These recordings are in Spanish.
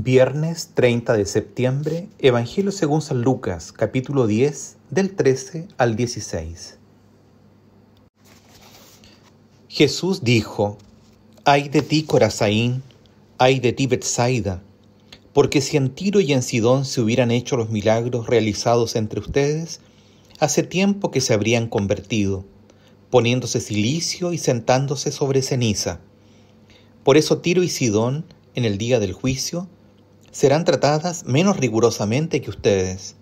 Viernes 30 de septiembre, Evangelio según San Lucas, capítulo 10, del 13 al 16. Jesús dijo, Ay de ti, Corazaín, ay de ti, Bethsaida, porque si en Tiro y en Sidón se hubieran hecho los milagros realizados entre ustedes, hace tiempo que se habrían convertido, poniéndose silicio y sentándose sobre ceniza. Por eso Tiro y Sidón, en el día del juicio, serán tratadas menos rigurosamente que ustedes.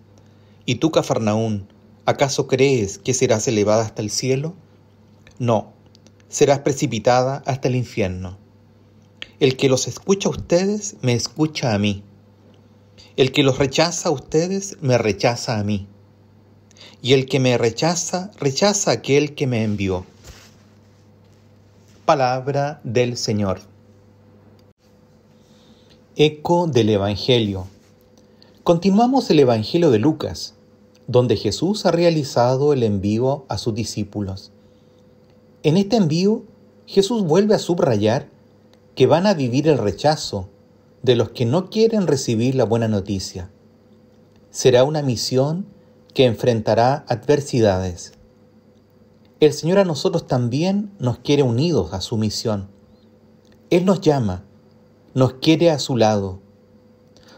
¿Y tú, Cafarnaún, acaso crees que serás elevada hasta el cielo? No, serás precipitada hasta el infierno. El que los escucha a ustedes, me escucha a mí. El que los rechaza a ustedes, me rechaza a mí. Y el que me rechaza, rechaza a aquel que me envió. Palabra del Señor. Eco del Evangelio. Continuamos el Evangelio de Lucas, donde Jesús ha realizado el envío a sus discípulos. En este envío, Jesús vuelve a subrayar que van a vivir el rechazo de los que no quieren recibir la buena noticia. Será una misión que enfrentará adversidades. El Señor a nosotros también nos quiere unidos a su misión. Él nos llama nos quiere a su lado.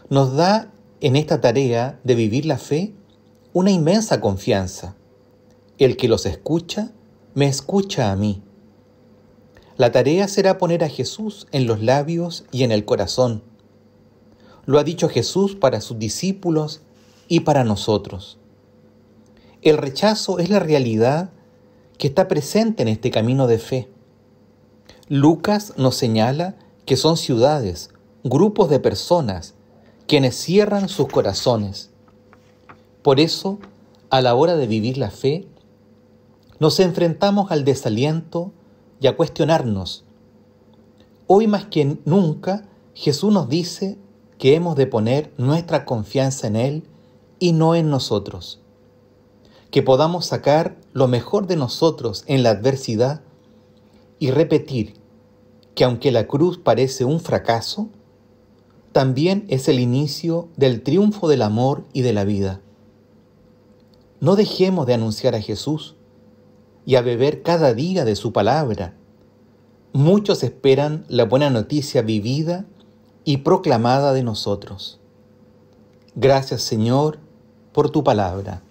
Nos da en esta tarea de vivir la fe una inmensa confianza. El que los escucha, me escucha a mí. La tarea será poner a Jesús en los labios y en el corazón. Lo ha dicho Jesús para sus discípulos y para nosotros. El rechazo es la realidad que está presente en este camino de fe. Lucas nos señala que son ciudades, grupos de personas, quienes cierran sus corazones. Por eso, a la hora de vivir la fe, nos enfrentamos al desaliento y a cuestionarnos. Hoy más que nunca, Jesús nos dice que hemos de poner nuestra confianza en Él y no en nosotros. Que podamos sacar lo mejor de nosotros en la adversidad y repetir que aunque la cruz parece un fracaso, también es el inicio del triunfo del amor y de la vida. No dejemos de anunciar a Jesús y a beber cada día de su palabra. Muchos esperan la buena noticia vivida y proclamada de nosotros. Gracias Señor por tu palabra.